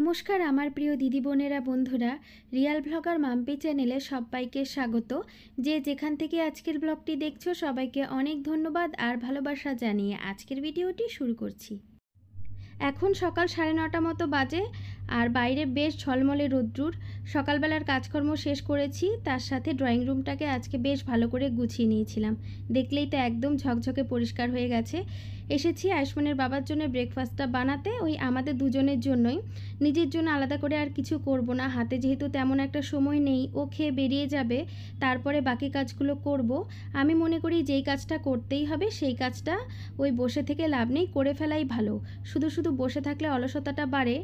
নমস্কার আমার প্রিয় দিদি বোনেরা বন্ধুরা রিয়াল ব্লগার মাম্পি চ্যানেলে সবাইকে স্বাগত যে যেখান থেকে আজকের ব্লগটি দেখছো সবাইকে অনেক ধন্যবাদ আর ভালোবাসা জানিয়ে আজকের ভিডিওটি শুরু করছি এখন সকাল সাড়ে নটা মতো বাজে আর বাইরে বেশ ঝলমলে রোদ্রুর সকালবেলার কাজকর্ম শেষ করেছি তার সাথে ড্রয়িং রুমটাকে আজকে বেশ ভালো করে গুছিয়ে নিয়েছিলাম দেখলেই তো একদম ঝকঝকে পরিষ্কার হয়ে গেছে এসেছি আয়ুষ্মানের বাবার জন্য ব্রেকফাস্টটা বানাতে ওই আমাদের দুজনের জন্যই নিজের জন্য আলাদা করে আর কিছু করব না হাতে যেহেতু তেমন একটা সময় নেই ও খেয়ে বেরিয়ে যাবে তারপরে বাকি কাজগুলো করব আমি মনে করি যেই কাজটা করতেই হবে সেই কাজটা ওই বসে থেকে লাভ নেই করে ফেলাই ভালো শুধু শুধু বসে থাকলে অলসতাটা বাড়ে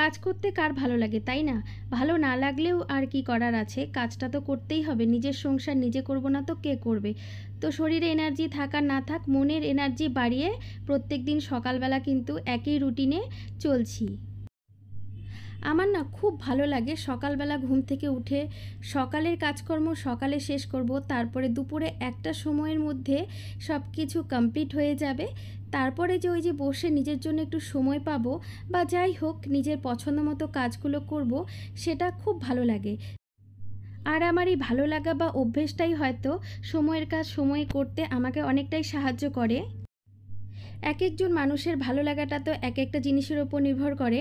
কাজ করতে কার ভালো লাগে তাই না ভালো না লাগলেও আর কি করার আছে কাজটা তো করতেই হবে নিজের সংসার নিজে করব না তো কে করবে তো শরীরে এনার্জি থাকা না থাক মনের এনার্জি বাড়িয়ে প্রত্যেক দিন সকালবেলা কিন্তু একই রুটিনে চলছি আমার না খুব ভালো লাগে সকালবেলা ঘুম থেকে উঠে সকালের কাজকর্ম সকালে শেষ করব তারপরে দুপুরে একটা সময়ের মধ্যে সব কিছু কমপ্লিট হয়ে যাবে তারপরে যে ওই যে বসে নিজের জন্য একটু সময় পাবো বা যাই হোক নিজের পছন্দ মতো কাজগুলো করব সেটা খুব ভালো লাগে আর আমার এই ভালো লাগা বা অভ্যেসটাই হয়তো সময়ের কাজ সময়ে করতে আমাকে অনেকটাই সাহায্য করে এক একজন মানুষের ভালো লাগাটা তো এক একটা জিনিসের ওপর নির্ভর করে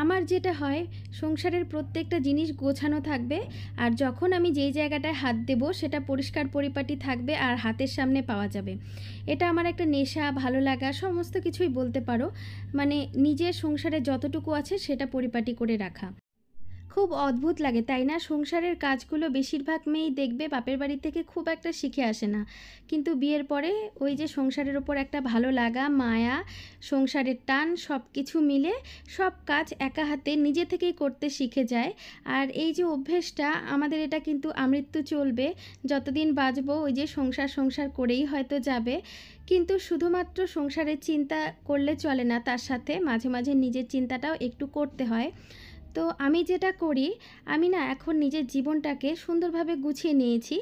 আমার যেটা হয় সংসারের প্রত্যেকটা জিনিস গোছানো থাকবে আর যখন আমি যেই জায়গাটায় হাত দেব সেটা পরিষ্কার পরিপাটি থাকবে আর হাতের সামনে পাওয়া যাবে এটা আমার একটা নেশা ভালো লাগা সমস্ত কিছুই বলতে পারো মানে নিজের সংসারে যতটুকু আছে সেটা পরিপাটি করে রাখা খুব অদ্ভুত লাগে তাই না সংসারের কাজগুলো বেশিরভাগ মেয়েই দেখবে বাপের বাড়ি থেকে খুব একটা শিখে আসে না কিন্তু বিয়ের পরে ওই যে সংসারের ওপর একটা ভালো লাগা মায়া সংসারের টান সব কিছু মিলে সব কাজ একা হাতে নিজে থেকেই করতে শিখে যায় আর এই যে অভ্যেসটা আমাদের এটা কিন্তু আমৃত্যু চলবে যতদিন বাঁচব ওই যে সংসার সংসার করেই হয়তো যাবে কিন্তু শুধুমাত্র সংসারের চিন্তা করলে চলে না তার সাথে মাঝে মাঝে নিজের চিন্তাটাও একটু করতে হয় তো আমি যেটা করি আমি না এখন নিজের জীবনটাকে সুন্দরভাবে গুছিয়ে নিয়েছি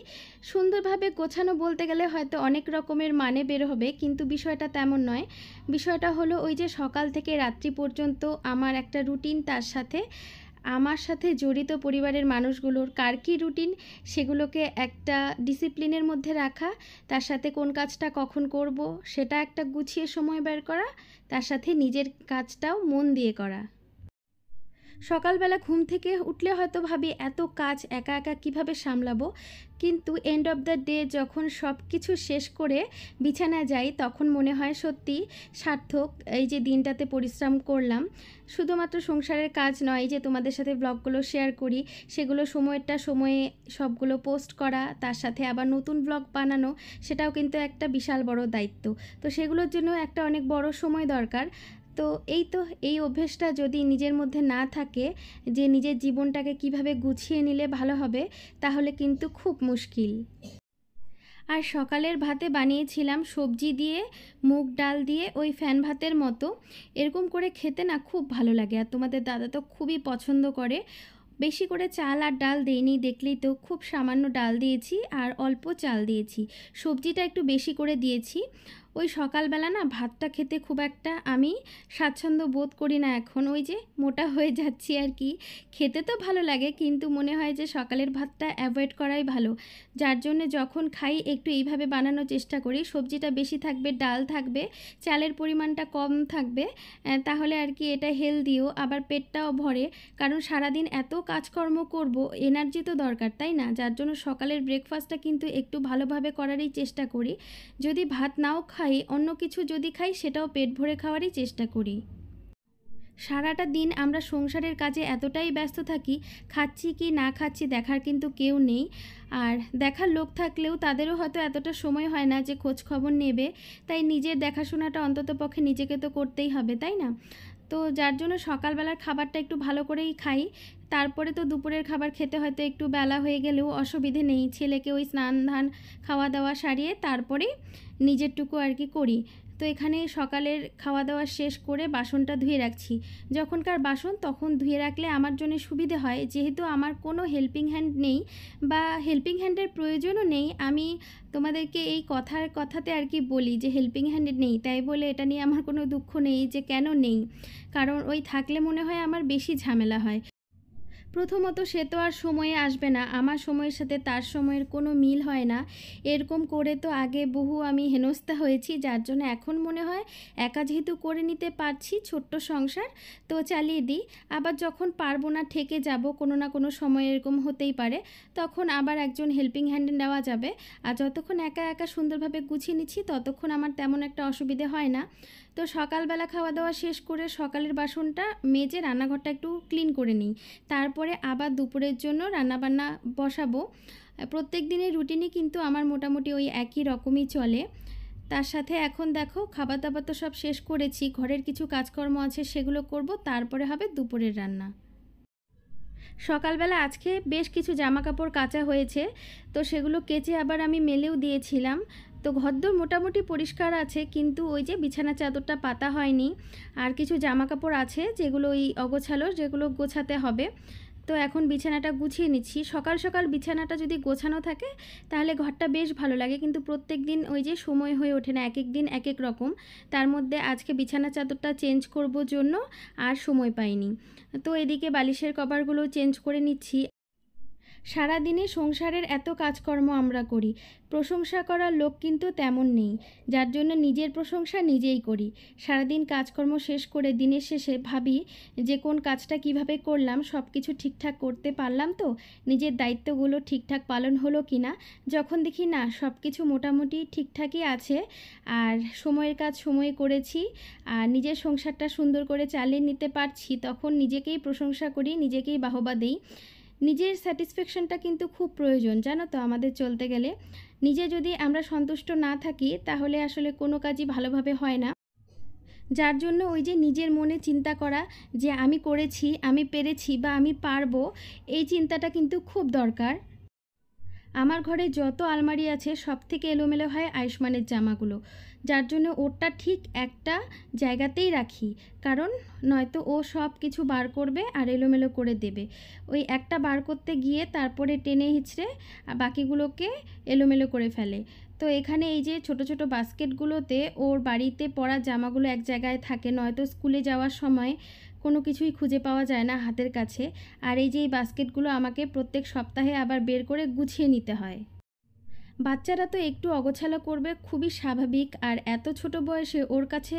সুন্দরভাবে গোছানো বলতে গেলে হয়তো অনেক রকমের মানে বের হবে কিন্তু বিষয়টা তেমন নয় বিষয়টা হলো ওই যে সকাল থেকে রাত্রি পর্যন্ত আমার একটা রুটিন তার সাথে আমার সাথে জড়িত পরিবারের মানুষগুলোর কার কী রুটিন সেগুলোকে একটা ডিসিপ্লিনের মধ্যে রাখা তার সাথে কোন কাজটা কখন করব সেটা একটা গুছিয়ে সময় বের করা তার সাথে নিজের কাজটাও মন দিয়ে করা সকালবেলা ঘুম থেকে উঠলে হয়তো ভাবি এত কাজ একা একা কিভাবে সামলাবো কিন্তু এন্ড অফ দ্য ডে যখন সব কিছু শেষ করে বিছানা যাই তখন মনে হয় সত্যি সার্থক এই যে দিনটাতে পরিশ্রম করলাম শুধুমাত্র সংসারের কাজ নয় যে তোমাদের সাথে ব্লগগুলো শেয়ার করি সেগুলো সময়টা সময়ে সবগুলো পোস্ট করা তার সাথে আবার নতুন ব্লগ বানানো সেটাও কিন্তু একটা বিশাল বড় দায়িত্ব তো সেগুলোর জন্য একটা অনেক বড় সময় দরকার তো এই তো এই অভ্যেসটা যদি নিজের মধ্যে না থাকে যে নিজের জীবনটাকে কিভাবে গুছিয়ে নিলে ভালো হবে তাহলে কিন্তু খুব মুশকিল আর সকালের ভাতে বানিয়েছিলাম সবজি দিয়ে মুগ ডাল দিয়ে ওই ফ্যান ভাতের মতো এরকম করে খেতে না খুব ভালো লাগে আর তোমাদের দাদা তো খুবই পছন্দ করে বেশি করে চাল আর ডাল দিইনি দেখলেই তো খুব সামান্য ডাল দিয়েছি আর অল্প চাল দিয়েছি সবজিটা একটু বেশি করে দিয়েছি ওই সকালবেলা না ভাতটা খেতে খুব একটা আমি স্বাচ্ছন্দ্য বোধ করি না এখন ওই যে মোটা হয়ে যাচ্ছি আর কি খেতে তো ভালো লাগে কিন্তু মনে হয় যে সকালের ভাতটা অ্যাভয়েড করাই ভালো যার জন্য যখন খাই একটু এইভাবে বানানোর চেষ্টা করি সবজিটা বেশি থাকবে ডাল থাকবে চালের পরিমাণটা কম থাকবে তাহলে আর কি এটা হেলদিও আবার পেটটাও ভরে কারণ সারাদিন এত কাজকর্ম করব এনার্জি তো দরকার তাই না যার জন্য সকালের ব্রেকফাস্টটা কিন্তু একটু ভালোভাবে করারই চেষ্টা করি যদি ভাত নাও খা খাই অন্য কিছু যদি খাই সেটাও পেট ভরে খাওয়ারই চেষ্টা করি সারাটা দিন আমরা সংসারের কাজে এতটাই ব্যস্ত থাকি খাচ্ছি কি না খাচ্ছি দেখার কিন্তু কেউ নেই আর দেখার লোক থাকলেও তাদেরও হয়তো এতটা সময় হয় না যে খোঁজ খবর নেবে তাই নিজের দেখাশোনাটা অন্তত পক্ষে নিজেকে তো করতেই হবে তাই না তো যার জন্য সকালবেলার খাবারটা একটু ভালো করেই খাই তারপরে তো দুপুরের খাবার খেতে হয়তো একটু বেলা হয়ে গেলেও অসুবিধে নেই ছেলেকে ওই স্নান ধান খাওয়া দাওয়া সারিয়ে তারপরে নিজেরটুকু আর কি করি তো এখানে সকালের খাওয়া দাওয়া শেষ করে বাসনটা ধুয়ে রাখছি যখনকার বাসন তখন ধুয়ে রাখলে আমার জন্য সুবিধে হয় যেহেতু আমার কোনো হেল্পিং হ্যান্ড নেই বা হেল্পিং হ্যান্ডের প্রয়োজনও নেই আমি তোমাদেরকে এই কথার কথাতে আর কি বলি যে হেল্পিং হ্যান্ড নেই তাই বলে এটা নিয়ে আমার কোনো দুঃখ নেই যে কেন নেই কারণ ওই থাকলে মনে হয় আমার বেশি ঝামেলা হয় প্রথমত সে তো আর সময়ে আসবে না আমার সময়ের সাথে তার সময়ের কোনো মিল হয় না এরকম করে তো আগে বহু আমি হেনস্থা হয়েছি যার জন্য এখন মনে হয় একা যেহেতু করে নিতে পারছি ছোট্ট সংসার তো চালিয়ে দিই আবার যখন পারবো না ঠেকে যাব কোনো না কোনো সময় এরকম হতেই পারে তখন আবার একজন হেল্পিং হ্যান্ড নেওয়া যাবে আর যতক্ষণ একা একা সুন্দরভাবে গুছিয়ে নিচ্ছি ততক্ষণ আমার তেমন একটা অসুবিধে হয় না তো সকালবেলা খাওয়া দাওয়া শেষ করে সকালের বাসনটা মেজে রান্নাঘরটা একটু ক্লিন করে নিই তারপরে আবার দুপুরের জন্য রান্নাবান্না বসাবো প্রত্যেক দিনের রুটিনই কিন্তু আমার মোটামুটি ওই একই রকমই চলে তার সাথে এখন দেখো খাবার দাবার তো সব শেষ করেছি ঘরের কিছু কাজকর্ম আছে সেগুলো করব তারপরে হবে দুপুরের রান্না সকালবেলা আজকে বেশ কিছু জামা কাপড় কাচা হয়েছে তো সেগুলো কেচে আবার আমি মেলেও দিয়েছিলাম তো ঘরদোর মোটামুটি পরিষ্কার আছে কিন্তু ওই যে বিছানা চাদরটা পাতা হয়নি আর কিছু জামা কাপড় আছে যেগুলো ওই অগোছালো যেগুলো গোছাতে হবে তো এখন বিছানাটা গুছিয়ে নিচ্ছি সকাল সকাল বিছানাটা যদি গোছানো থাকে তাহলে ঘরটা বেশ ভালো লাগে কিন্তু প্রত্যেক দিন ওই যে সময় হয়ে ওঠে না এক এক দিন এক এক রকম তার মধ্যে আজকে বিছানা চাদরটা চেঞ্জ করব জন্য আর সময় পাইনি তো এদিকে বালিশের কভারগুলো চেঞ্জ করে নিচ্ছি সারাদিনে সংসারের এত কাজকর্ম আমরা করি প্রশংসা করার লোক কিন্তু তেমন নেই যার জন্য নিজের প্রশংসা নিজেই করি সারাদিন কাজকর্ম শেষ করে দিনের শেষে ভাবি যে কোন কাজটা কিভাবে করলাম সব কিছু ঠিকঠাক করতে পারলাম তো নিজের দায়িত্বগুলো ঠিকঠাক পালন হলো কি না যখন দেখি না সব কিছু মোটামুটি ঠিকঠাকই আছে আর সময়ের কাজ সময়ে করেছি আর নিজের সংসারটা সুন্দর করে চালিয়ে নিতে পারছি তখন নিজেকেই প্রশংসা করি নিজেকেই বাহবা দিই নিজের স্যাটিসফ্যাকশনটা কিন্তু খুব প্রয়োজন জানো তো আমাদের চলতে গেলে নিজে যদি আমরা সন্তুষ্ট না থাকি তাহলে আসলে কোনো কাজই ভালোভাবে হয় না যার জন্য ওই যে নিজের মনে চিন্তা করা যে আমি করেছি আমি পেরেছি বা আমি পারবো এই চিন্তাটা কিন্তু খুব দরকার আমার ঘরে যত আলমারি আছে সব থেকে এলোমেলো হয় আয়ুষ্মানের জামাগুলো যার জন্য ওরটা ঠিক একটা জায়গাতেই রাখি কারণ নয়তো ও সব কিছু বার করবে আর এলোমেলো করে দেবে ওই একটা বার করতে গিয়ে তারপরে টেনে হিঁচড়ে বাকিগুলোকে এলোমেলো করে ফেলে তো এখানে এই যে ছোট ছোট বাস্কেটগুলোতে ওর বাড়িতে পরা জামাগুলো এক জায়গায় থাকে নয়তো স্কুলে যাওয়ার সময় কোনো কিছুই খুঁজে পাওয়া যায় না হাতের কাছে আর এই যে এই বাস্কেটগুলো আমাকে প্রত্যেক সপ্তাহে আবার বের করে গুছিয়ে নিতে হয় বাচ্চারা তো একটু অগোছালা করবে খুবই স্বাভাবিক আর এত ছোট বয়সে ওর কাছে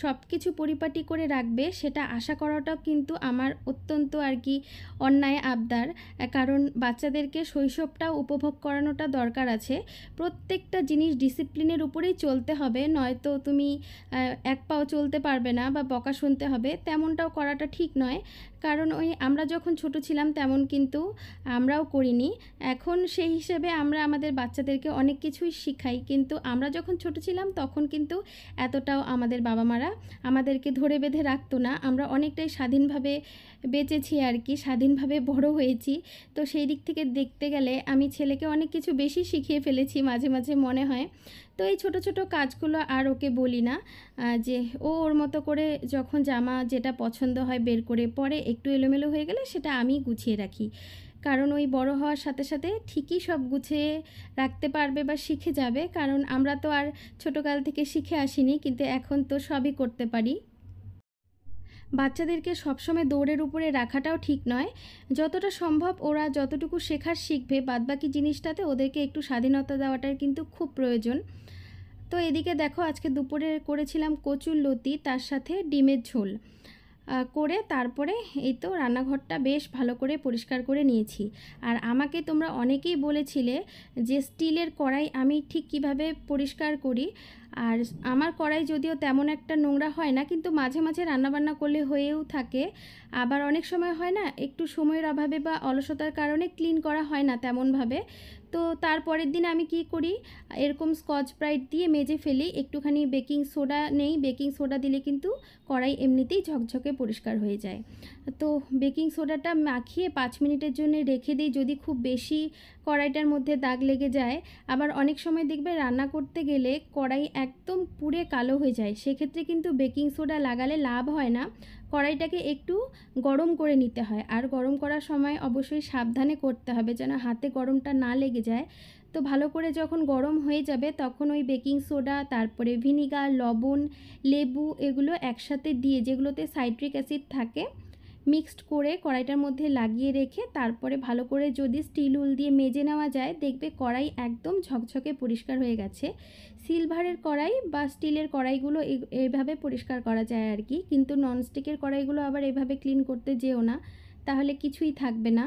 সব কিছু পরিপাটি করে রাখবে সেটা আশা করাটাও কিন্তু আমার অত্যন্ত আর কি অন্যায় আবদার কারণ বাচ্চাদেরকে শৈশবটাও উপভোগ করানোটা দরকার আছে প্রত্যেকটা জিনিস ডিসিপ্লিনের উপরেই চলতে হবে নয়তো তুমি এক পাও চলতে পারবে না বা বকা শুনতে হবে তেমনটাও করাটা ঠিক নয় কারণ ওই আমরা যখন ছোট ছিলাম তেমন কিন্তু আমরাও করিনি এখন সেই হিসেবে আমরা আমাদের বাচ্চাদেরকে অনেক কিছুই শিখাই কিন্তু আমরা যখন ছোট ছিলাম তখন কিন্তু এতটাও আমাদের বাবা মারা আমাদেরকে ধরে বেঁধে রাখতো না আমরা অনেকটাই স্বাধীনভাবে বেঁচেছি আর কি স্বাধীনভাবে বড় হয়েছি তো সেই দিক থেকে দেখতে গেলে আমি ছেলেকে অনেক কিছু বেশি শিখিয়ে ফেলেছি মাঝে মাঝে মনে হয় তো এই ছোট ছোট কাজগুলো আর ওকে বলি না যে ও ওর মতো করে যখন জামা যেটা পছন্দ হয় বের করে পরে একটু এলোমেলো হয়ে গেলে সেটা আমি গুছিয়ে রাখি কারণ ওই বড় হওয়ার সাথে সাথে ঠিকই সব গুছিয়ে রাখতে পারবে বা শিখে যাবে কারণ আমরা তো আর ছোটোকাল থেকে শিখে আসিনি কিন্তু এখন তো সবই করতে পারি বাচ্চাদেরকে সবসময় দৌড়ের উপরে রাখাটাও ঠিক নয় যতটা সম্ভব ওরা যতটুকু শেখার শিখবে বাদবাকি জিনিসটাতে ওদেরকে একটু স্বাধীনতা দেওয়াটার কিন্তু খুব প্রয়োজন তো এদিকে দেখো আজকে দুপুরে করেছিলাম কচুর লতি তার সাথে ডিমের ঝোল করে তারপরে এই তো রান্নাঘরটা বেশ ভালো করে পরিষ্কার করে নিয়েছি আর আমাকে তোমরা অনেকেই বলেছিলে যে স্টিলের কড়াই আমি ঠিক কিভাবে পরিষ্কার করি আর আমার কড়াই যদিও তেমন একটা নোংরা হয় না কিন্তু মাঝে মাঝে রান্নাবান্না করলে হয়েও থাকে আবার অনেক সময় হয় না একটু সময়ের অভাবে বা অলসতার কারণে ক্লিন করা হয় না তেমনভাবে তো তারপরের দিন আমি কি করি এরকম স্কচ ব্রাইট দিয়ে মেজে ফেলি একটুখানি বেকিং সোডা নেই বেকিং সোডা দিলে কিন্তু কড়াই এমনিতেই ঝকঝকে পরিষ্কার হয়ে যায় তো বেকিং সোডাটা মাখিয়ে পাঁচ মিনিটের জন্য রেখে দিই যদি খুব বেশি কড়াইটার মধ্যে দাগ লেগে যায় আবার অনেক সময় দেখবে রান্না করতে গেলে কড়াই একদম পুড়ে কালো হয়ে যায় সেক্ষেত্রে কিন্তু বেকিং সোডা লাগালে লাভ হয় না কড়াইটাকে একটু গরম করে নিতে হয় আর গরম করার সময় অবশ্যই সাবধানে করতে হবে যেন হাতে গরমটা না লেগে যায় তো ভালো করে যখন গরম হয়ে যাবে তখন ওই বেকিং সোডা তারপরে ভিনিগার লবণ লেবু এগুলো একসাথে দিয়ে যেগুলোতে সাইট্রিক অ্যাসিড থাকে মিক্সড করে কড়াইটার মধ্যে লাগিয়ে রেখে তারপরে ভালো করে যদি স্টিল উল দিয়ে মেজে নেওয়া যায় দেখবে কড়াই একদম ঝকঝকে পরিষ্কার হয়ে গেছে সিলভারের কড়াই বা স্টিলের কড়াইগুলো এভাবে পরিষ্কার করা যায় আর কি কিন্তু ননস্টিকের কড়াইগুলো আবার এভাবে ক্লিন করতে যেও না তাহলে কিছুই থাকবে না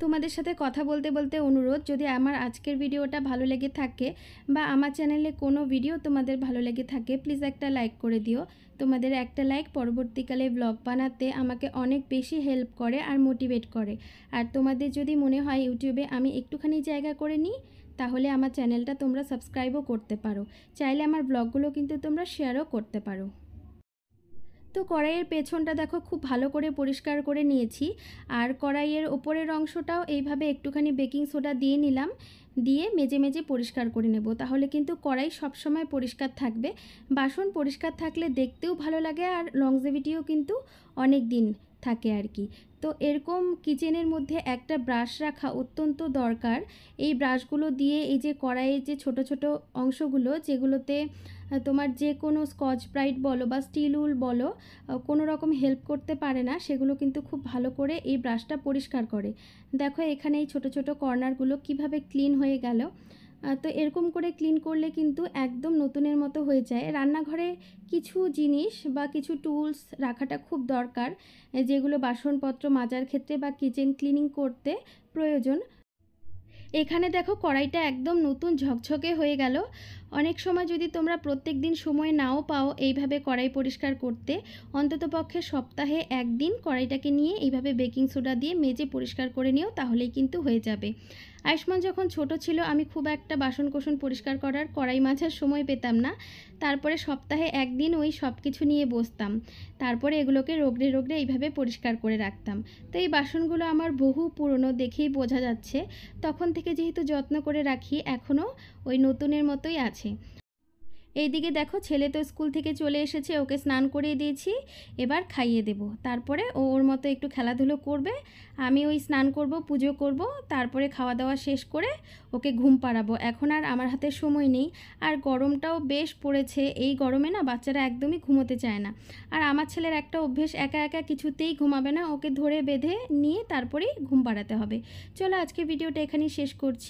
তোমাদের সাথে কথা বলতে বলতে অনুরোধ যদি আমার আজকের ভিডিওটা ভালো লেগে থাকে বা আমার চ্যানেলে কোনো ভিডিও তোমাদের ভালো লেগে থাকে প্লিজ একটা লাইক করে দিও তোমাদের একটা লাইক পরবর্তীকালে ব্লগ বানাতে আমাকে অনেক বেশি হেল্প করে আর মোটিভেট করে আর তোমাদের যদি মনে হয় ইউটিউবে আমি একটুখানি জায়গা করে নিই তাহলে আমার চ্যানেলটা তোমরা সাবস্ক্রাইবও করতে পারো চাইলে আমার ব্লগগুলো কিন্তু তোমরা শেয়ারও করতে পারো তো কড়াইয়ের পেছনটা দেখো খুব ভালো করে পরিষ্কার করে নিয়েছি আর কড়াইয়ের ওপরের অংশটাও এইভাবে একটুখানি বেকিং সোডা দিয়ে নিলাম দিয়ে মেজে মেজে পরিষ্কার করে নেব তাহলে কিন্তু কড়াই সবসময় পরিষ্কার থাকবে বাসন পরিষ্কার থাকলে দেখতেও ভালো লাগে আর লংজেভিটিও কিন্তু অনেক দিন থাকে আর কি তো এরকম কিচেনের মধ্যে একটা ব্রাশ রাখা অত্যন্ত দরকার এই ব্রাশগুলো দিয়ে এই যে কড়াইয়ের যে ছোট ছোট অংশগুলো যেগুলোতে তোমার যে কোনো স্কচ ব্রাইট বলো বা স্টিল উল বলো কোনো রকম হেল্প করতে পারে না সেগুলো কিন্তু খুব ভালো করে এই ব্রাশটা পরিষ্কার করে দেখো এখানে এই ছোটো ছোটো কর্নারগুলো কিভাবে ক্লিন হয়ে গেল তো এরকম করে ক্লিন করলে কিন্তু একদম নতুনের মতো হয়ে যায় রান্নাঘরে কিছু জিনিস বা কিছু টুলস রাখাটা খুব দরকার যেগুলো বাসনপত্র মাজার ক্ষেত্রে বা কিচেন ক্লিনিং করতে প্রয়োজন এখানে দেখো কড়াইটা একদম নতুন ঝকঝকে হয়ে গেল অনেক সময় যদি তোমরা প্রত্যেক দিন সময় নাও পাও এইভাবে কড়াই পরিষ্কার করতে পক্ষে সপ্তাহে একদিন কড়াইটাকে নিয়ে এইভাবে বেকিং সোডা দিয়ে মেজে পরিষ্কার করে নিও তাহলেই কিন্তু হয়ে যাবে আয়ুষ্মান যখন ছোট ছিল আমি খুব একটা বাসন কোসন পরিষ্কার করার কড়াই মাঝার সময় পেতাম না তারপরে সপ্তাহে একদিন ওই সব কিছু নিয়ে বসতাম তারপরে এগুলোকে রোগড়ে রোগড়ে এইভাবে পরিষ্কার করে রাখতাম তো এই বাসনগুলো আমার বহু পুরনো দেখেই বোঝা যাচ্ছে তখন থেকে যেহেতু যত্ন করে রাখি এখনও ওই নতুনের মতোই আছে যাচ্ছে এইদিকে দেখো ছেলে তো স্কুল থেকে চলে এসেছে ওকে স্নান করিয়ে দিয়েছি এবার খাইয়ে দেব তারপরে ও ওর মতো একটু খেলাধুলো করবে আমি ওই স্নান করব পুজো করব তারপরে খাওয়া দাওয়া শেষ করে ওকে ঘুম পাড়াবো এখন আর আমার হাতে সময় নেই আর গরমটাও বেশ পড়েছে এই গরমে না বাচ্চারা একদমই ঘুমোতে চায় না আর আমার ছেলের একটা অভ্যেস একা একা কিছুতেই ঘুমাবে না ওকে ধরে বেঁধে নিয়ে তারপরেই ঘুম পাড়াতে হবে চলো আজকে ভিডিওটা এখানেই শেষ করছি